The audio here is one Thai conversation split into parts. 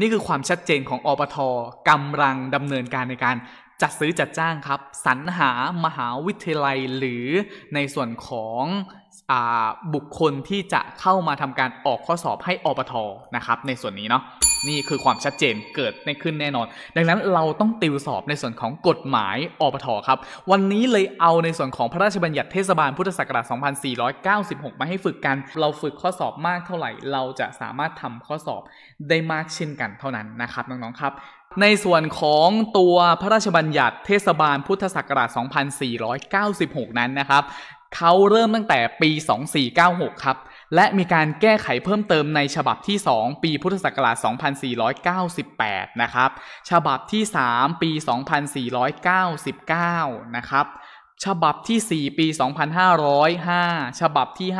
นี่คือความชัดเจนของอปทกำลังดำเนินการในการ จัดซื้อจัดจ้างครับ สรรหามหาวิทยาลัยหรือในส่วนของอบุคคลที่จะเข้ามาทำการออกข้อสอบให้อปทนะครับ ในส่วนนี้เนาะนี่คือความชัดเจนเกิดในขึ้นแน่นอน ดังนั้นเราต้องติวสอบในส่วนของกฎหมายอปทครับ วันนี้เลยเอาในส่วนของพระราชบัญญัติเทศบาลพุทธศักราช 2496 มาให้ฝึกกัน เราฝึกข้อสอบมากเท่าไหร่ เราจะสามารถทำข้อสอบได้มากเช่นกันเท่านั้นนะครับน้องๆครับ ในส่วนของตัวพระราชบัญญัติเทศบาลพุทธศักราช 2496 นั้นนะครับ เขาเริ่มตั้งแต่ปี 2496 ครับและมีการแก้ไขเพิ่มเติมในฉบับที่ 2 ปีพุทธศักราช 2498 นะครับ ฉบับที่ 3 ปี 2499 นะครับ ฉบับที่ 4 ปี 2505 ฉบับที่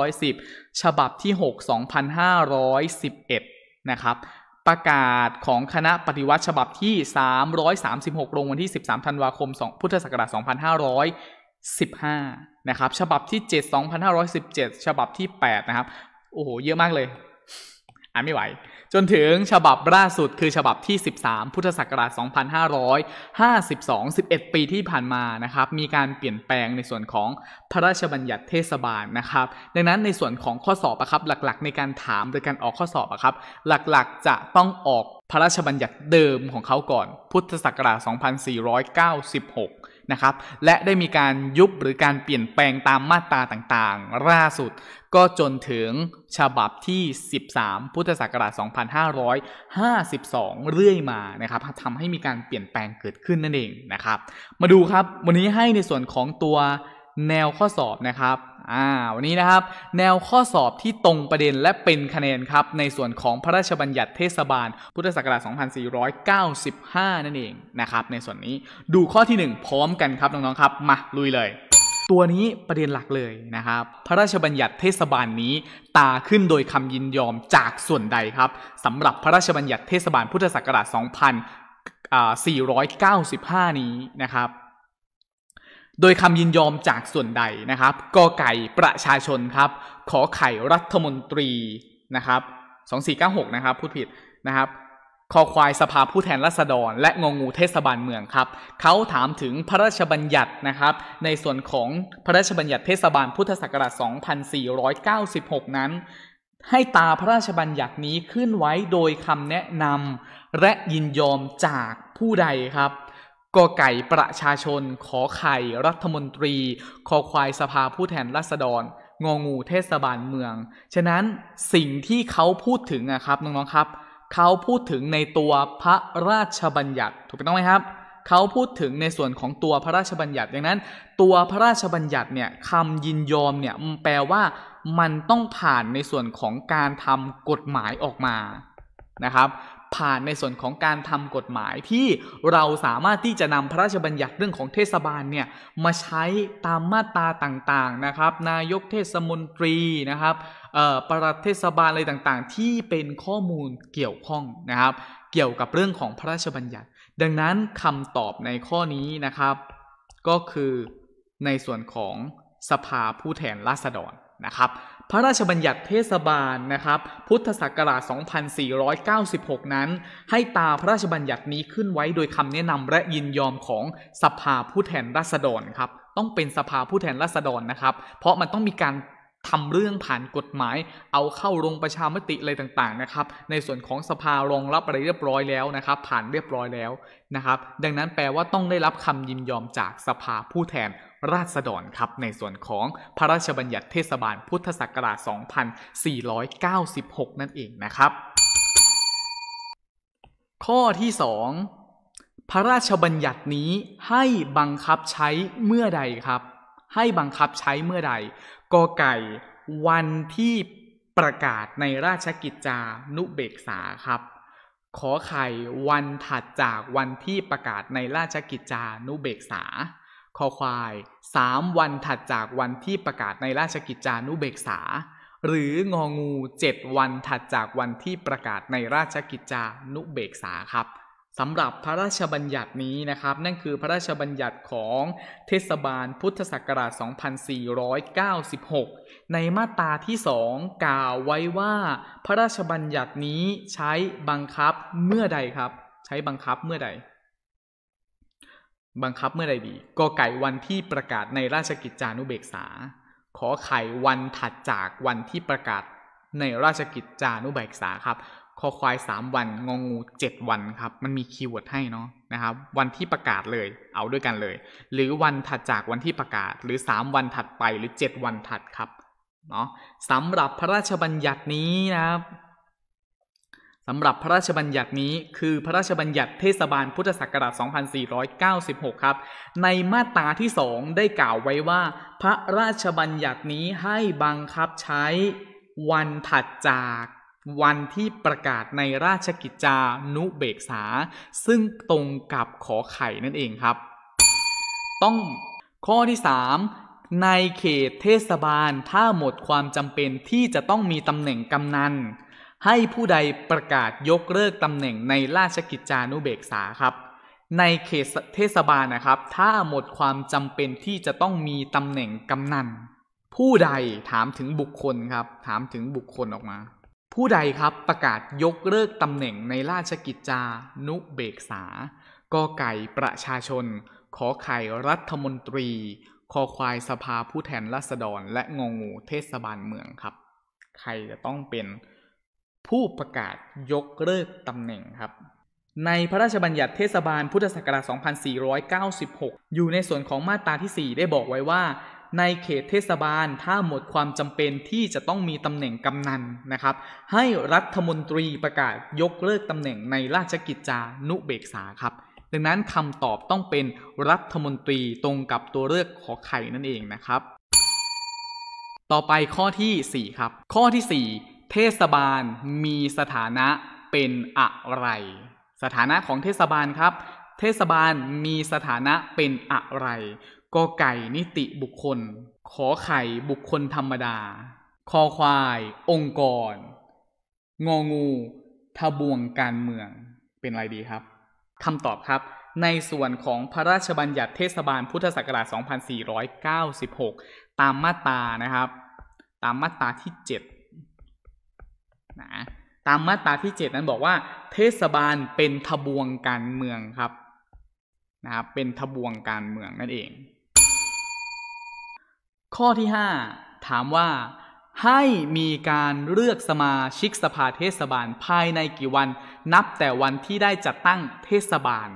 5 2510 ฉบับที่ 6 2511 นะครับ ประกาศของคณะปฏิวัติฉบับที่ 336 ลงวันที่ 13 ธันวาคมพุทธศักราช 2500 15นะครับ ฉบับที่ 7 2517ฉบับที่8นะครับ โอ้โหเยอะมากเลยอ่านไม่ไหว จนถึงฉบับล่าสุดคือฉบับที่ 13 พุทธศักราช2552 11 ปีที่ผ่านมานะครับ มีการเปลี่ยนแปลงในส่วนของพระราชบัญญัติเทศบาลนะครับดังนั้นในส่วนของข้อสอบะครับหลักๆในการถามหรือการออกข้อสอบะครับหลักๆจะต้องออกพระราชบัญญัติเดิมของเขาก่อน พุทธศักราช2496นะครับ และได้มีการยุบหรือการเปลี่ยนแปลงตามมาตราต่างๆ ล่าสุดก็จนถึงฉบับที่ 13 พุทธศักราช 2552 เรื่อยมานะครับทำให้มีการเปลี่ยนแปลงเกิดขึ้นนั่นเองนะครับ มาดูครับวันนี้ให้ในส่วนของตัวแนวข้อสอบนะครับอ่าวันนี้นะครับแนวข้อสอบที่ตรงประเด็นและเป็นคะแนนครับ ในส่วนของพระราชบัญญัติเทศบาลพุทธศักราช 2495 นั่นเองนะครับ ในส่วนนี้ดูข้อที่ 1 พร้อมกันครับน้องๆครับ มาลุยเลย ตัวนี้ประเด็นหลักเลยนะครับ พระราชบัญญัติเทศบาลนี้ตาขึ้นโดยคำยินยอมจากส่วนใดครับสำหรับพระราชบัญญัติเทศบาลพุทธศักราช2495 นี้นะครับโดยคำยินยอมจากส่วนใดนะครับกอไก่ประชาชนครับ ขอไข่รัฐมนตรีนะครับ 2496 นะครับ พูดผิดนะครับคอควายสภาผู้แทนราษฎร และงงูเทศบาลเมืองครับ เขาถามถึงพระราชบัญญัตินะครับ ในส่วนของพระราชบัญญัติเทศบาลพุทธศักราช 2496 นั้น ให้ตาพระราชบัญญัตินี้ขึ้นไว้โดยคำแนะนำและยินยอมจากผู้ใดครับกอไก่ประชาชน ขอไข่ รัฐมนตรี คอควายสภาผู้แทนราษฎรงองูเทศบาลเมืองฉะนั้นสิ่งที่เขาพูดถึงอะครับน้องๆครับ เขาพูดถึงในตัวพระราชบัญญัติ ถูกต้องไหมครับเขาพูดถึงในส่วนของตัวพระราชบัญญัติดังนั้น ตัวพระราชบัญญัติเนี่ยคำยินยอมเนี่ยแปลว่ามันต้องผ่านในส่วนของการทำกฎหมายออกมานะครับผ่านในส่วนของการทำกฎหมายที่เราสามารถที่จะนำพระราชบัญญัติเรื่องของเทศบาลเนี่ยมาใช้ตามมาตราต่างๆนะครับ นายกเทศมนตรีนะครับประหลัดเทศบาลอะไรต่างๆ ที่เป็นข้อมูลเกี่ยวข้องนะครับ เกี่ยวกับเรื่องของพระราชบัญญัติ ดังนั้นคำตอบในข้อนี้นะครับก็คือในส่วนของสภาผู้แทนราษฎรนะครับพระราชบัญญัติเทศบาลนะครับพุทธศักราช 2496 นั้น ให้ตาพระราชบัญญัตินี้ขึ้นไว้โดยคำแนะนำและยินยอมของสภาผู้แทนราษฎรครับต้องเป็นสภาผู้แทนราษฎรนะครับ เพราะมันต้องมีการทำเรื่องผ่านกฎหมาย เอาเข้าลงประชามติอะไรต่างๆนะครับในส่วนของสภารองรับอะไรเรียบร้อยแล้วนะครับผ่านเรียบร้อยแล้วนะครับดังนั้นแปลว่าต้องได้รับคำยินยอมจากสภาผู้แทนราษฎรครับในส่วนของพระราชบัญญัติเทศบาลพุทธศักราช 2496 นั่นเองนะครับ ข้อที่ 2 พระราชบัญญัตินี้ให้บังคับใช้เมื่อใดครับ ให้บังคับใช้เมื่อใดกอไก่วันที่ประกาศในราชกิจจานุเบกษาครับ ขอไข่วันถัดจากวันที่ประกาศในราชกิจจานุเบกษาคอควายสามวันถัดจากวันที่ประกาศในราชกิจจานุเบกษา หรืององูเจ็ดวันถัดจากวันที่ประกาศในราชกิจจานุเบกษาครับสำหรับพระราชบัญญัตินี้นะครับ นั่นคือพระราชบัญญัติของเทศบาลพุทธศักราช 2496 ในมาตราที่2กล่าวไว้ว่าพระราชบัญญัตินี้ใช้บังคับเมื่อใดครับ ใช้บังคับเมื่อใดบังคับ เมื่อใดดี ก็ไก่ วันที่ประกาศในราชกิจจานุเบกษา ขอไข่วันถัดจากวันที่ประกาศในราชกิจจานุเบกษาครับ ขอควายสามวันงองูเจ็ดวันครับ มันมีคีย์เวิร์ดให้เนาะนะครับ วันที่ประกาศเลย เอาด้วยกันเลย หรือวันถัดจากวันที่ประกาศหรือสามวันถัดไปหรือเจ็ดวันถัดครับ เนาะสำหรับพระราชบัญญัตินี้นะครับสำหรับพระราชบัญญัตินี้คือพระราชบัญญัติเทศบาลพุทธศักราช 2496 ครับ ในมาตราที่2ได้กล่าวไว้ว่า พระราชบัญญัตินี้ให้บังคับใช้วันถัดจาก วันที่ประกาศในราชกิจจานุเบกษา ซึ่งตรงกับขอไข่นั่นเองครับ ต้องข้อที่ 3 ในเขตเทศบาลถ้าหมดความจำเป็นที่จะต้องมีตำแหน่งกำนันให้ผู้ใดประกาศยกเลิกตำแหน่งในราชกิจจานุเบกษาครับ ในเขตเทศบาลนะครับ ถ้าหมดความจำเป็นที่จะต้องมีตำแหน่งกำนันผู้ใดถามถึงบุคคลครับ ถามถึงบุคคลออกมา ผู้ใดครับประกาศยกเลิกตำแหน่งในราชกิจจานุเบกษาก็ไก่ประชาชนขอไข่รัฐมนตรีคอควายสภาผู้แทนราษฎร และงงูเทศบาลเมืองครับ ใครจะต้องเป็นผู้ประกาศยกเลิกตำแหน่งครับ ในพระราชบัญญัติเทศบาลพุทธศักราช2496 อยู่ในส่วนของมาตราที่ 4 ได้บอกไว้ว่าในเขตเทศบาลถ้าหมดความจำเป็นที่จะต้องมีตำแหน่งกำนันนะครับ ให้รัฐมนตรีประกาศยกเลิกตำแหน่งในราชกิจจานุเบกษาครับ ดังนั้นคำตอบต้องเป็นรัฐมนตรีตรงกับตัวเลือกขอไข่นั่นเองนะครับ ต่อไปข้อที่ 4 ครับ ข้อที่4เทศบาลมีสถานะเป็นอะไร สถานะของเทศบาลครับ เทศบาลมีสถานะเป็นอะไรกไก่นิติบุคคล ขอไข่บุคคลธรรมดาคอควาย องค์กรงองูทบวงการเมือง เป็นอะไรดีครับคำตอบครับ ในส่วนของพระราชบัญญัติเทศบาลพุทธศักราช 2496 ตามมาตานะครับ ตามมาตราที่ 7นะตามมาตราที่7นั้นบอกว่าเทศบาลเป็นทบวงการเมืองครับนะครับเป็นทบวงการเมืองนั่นเอง ข้อที่ 5 ถามว่า ให้มีการเลือกสมาชิกสภาเทศบาลภายในกี่วันนับแต่วันที่ได้จัดตั้งเทศบาล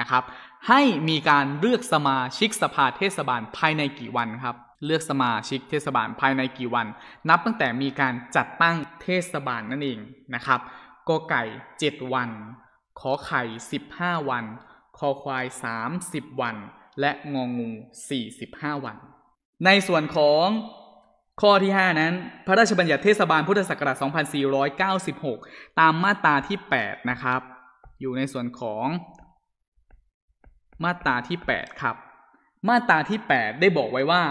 นะครับ ให้มีการเลือกสมาชิกสภาเทศบาลภายในกี่วันครับเลือกสมาชิกเทศบาลภายในกี่วัน นับตั้งแต่มีการจัดตั้งเทศบาลนั่นเองนะครับกไก่ 7 วัน ขอไข่15 วันคอควาย 30 วัน และงองู 45 วัน ในส่วนของข้อที่ 5 นั้น พระราชบัญญัติเทศบาลพุทธศักราช2496 ตามมาตราที่ 8 นะครับ อยู่ในส่วนของมาตราที่ 8 ครับ มาตราที่ 8 ได้บอกไว้ว่า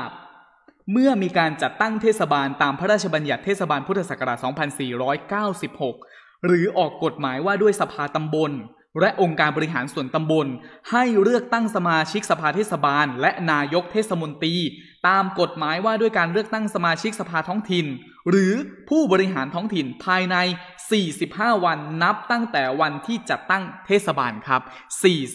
เมื่อมีการจัดตั้งเทศบาลตามพระราชบัญญัติเทศบาลพุทธศักราช 2496 หรือออกกฎหมายว่าด้วยสภาตำบล และองค์การบริหารส่วนตำบล ให้เลือกตั้งสมาชิกสภาเทศบาล และนายกเทศมนตรี ตามกฎหมายว่าด้วยการเลือกตั้งสมาชิกสภาท้องถิ่น หรือผู้บริหารท้องถิ่นภายใน 45 วันนับตั้งแต่วันที่จัดตั้งเทศบาลครั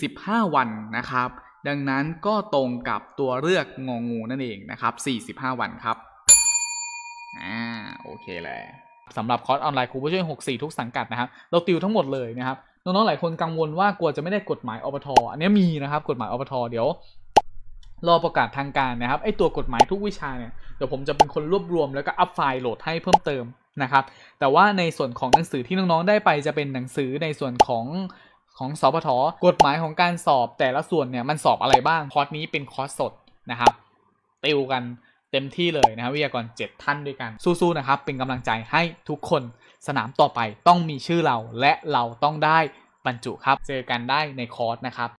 บ 45 วันนะครับดังนั้นก็ตรงกับตัวเลือกงองูนั่นเองนะครับ 45 วันครับ อ่า โอเคเลยสำหรับคอร์สออนไลน์ครูผู้ช่วย 64 ทุกสังกัดนะครับ เราติวทั้งหมดเลยนะครับ น้องๆหลายคนกังวลว่ากลัวจะไม่ได้กฎหมายอบทอันนี้มีนะครับ กฎหมายอบทเดี๋ยวรอประกาศทางการนะครับ ไอตัวกฎหมายทุกวิชาเนี่ย เดี๋ยวผมจะเป็นคนรวบรวมแล้วก็อัพไฟล์โหลดให้เพิ่มเติมนะครับ แต่ว่าในส่วนของหนังสือที่น้องๆได้ไปจะเป็นหนังสือในส่วนของของสอบพทกฎหมายของการสอบแต่ละส่วน เนี่ย มันสอบอะไรบ้าง คอร์ส นี้เป็น คอร์ส สดนะครับ ติวกันเต็มที่เลยนะ ครับ วิทยากร7ท่านด้วยกันสู้ๆนะ ครับ เป็นกำลังใจให้ทุกคนสนามต่อไปต้องมีชื่อเราและเราต้องได้บรรจุครับ เจอกันได้ในคอร์สนะครับ